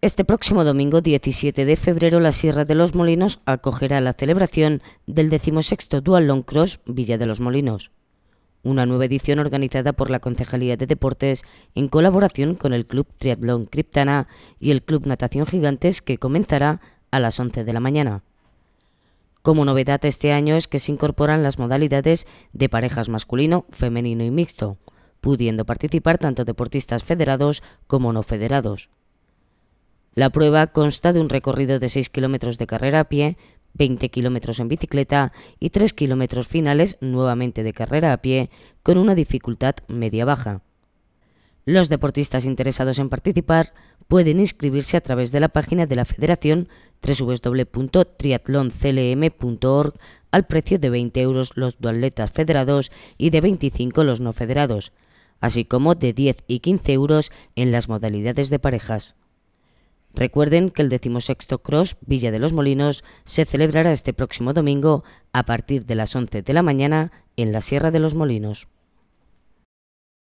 Este próximo domingo 17 de febrero la Sierra de los Molinos acogerá la celebración del 16 Dual Long Cross Villa de los Molinos, una nueva edición organizada por la Concejalía de Deportes en colaboración con el Club Triatlón Criptana y el Club Natación Gigantes que comenzará a las 11 de la mañana. Como novedad este año es que se incorporan las modalidades de parejas masculino, femenino y mixto, pudiendo participar tanto deportistas federados como no federados. La prueba consta de un recorrido de 6 kilómetros de carrera a pie, 20 kilómetros en bicicleta y 3 kilómetros finales nuevamente de carrera a pie con una dificultad media-baja. Los deportistas interesados en participar pueden inscribirse a través de la página de la federación www.triatlonclm.org al precio de 20 euros los dualetas federados y de 25 los no federados, así como de 10 y 15 euros en las modalidades de parejas. Recuerden que el decimosexto Cross Villa de los Molinos se celebrará este próximo domingo a partir de las 11 de la mañana en la Sierra de los Molinos.